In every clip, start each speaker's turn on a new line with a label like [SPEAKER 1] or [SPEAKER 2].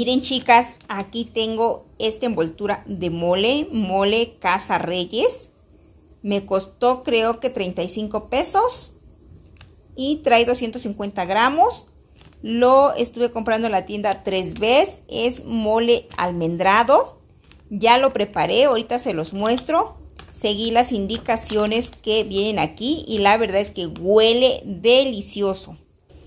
[SPEAKER 1] Miren chicas, aquí tengo esta envoltura de mole, mole Casa Reyes. Me costó creo que 35 pesos y trae 250 gramos. Lo estuve comprando en la tienda tres veces. Es mole almendrado. Ya lo preparé, ahorita se los muestro. Seguí las indicaciones que vienen aquí y la verdad es que huele delicioso.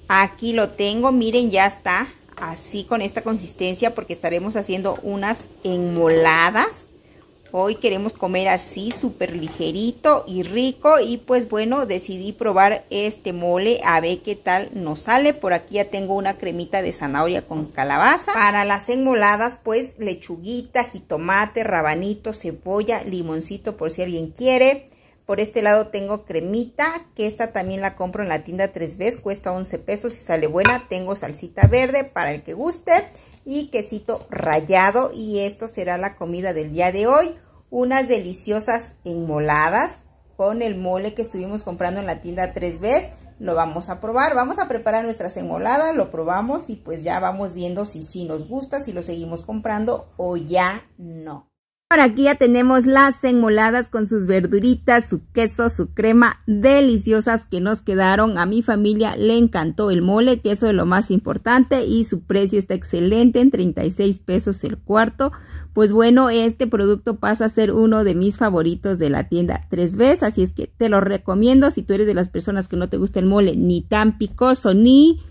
[SPEAKER 1] Aquí lo tengo, miren ya está así con esta consistencia porque estaremos haciendo unas enmoladas. Hoy queremos comer así súper ligerito y rico y pues bueno decidí probar este mole a ver qué tal nos sale. Por aquí ya tengo una cremita de zanahoria con calabaza. Para las enmoladas pues lechuguita, jitomate, rabanito, cebolla, limoncito por si alguien quiere por este lado tengo cremita, que esta también la compro en la tienda 3B, cuesta 11 pesos y sale buena. Tengo salsita verde para el que guste y quesito rallado y esto será la comida del día de hoy. Unas deliciosas enmoladas con el mole que estuvimos comprando en la tienda 3B. Lo vamos a probar, vamos a preparar nuestras enmoladas, lo probamos y pues ya vamos viendo si sí nos gusta, si lo seguimos comprando o ya no. Por aquí ya tenemos las enmoladas con sus verduritas, su queso, su crema, deliciosas que nos quedaron. A mi familia le encantó el mole, que eso es lo más importante y su precio está excelente, en 36 pesos el cuarto. Pues bueno, este producto pasa a ser uno de mis favoritos de la tienda 3B, así es que te lo recomiendo si tú eres de las personas que no te gusta el mole ni tan picoso ni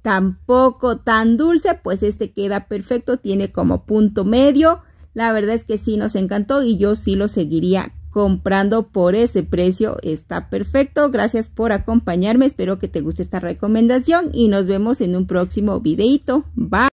[SPEAKER 1] tampoco tan dulce, pues este queda perfecto, tiene como punto medio. La verdad es que sí nos encantó y yo sí lo seguiría comprando por ese precio. Está perfecto. Gracias por acompañarme. Espero que te guste esta recomendación y nos vemos en un próximo videito. Bye.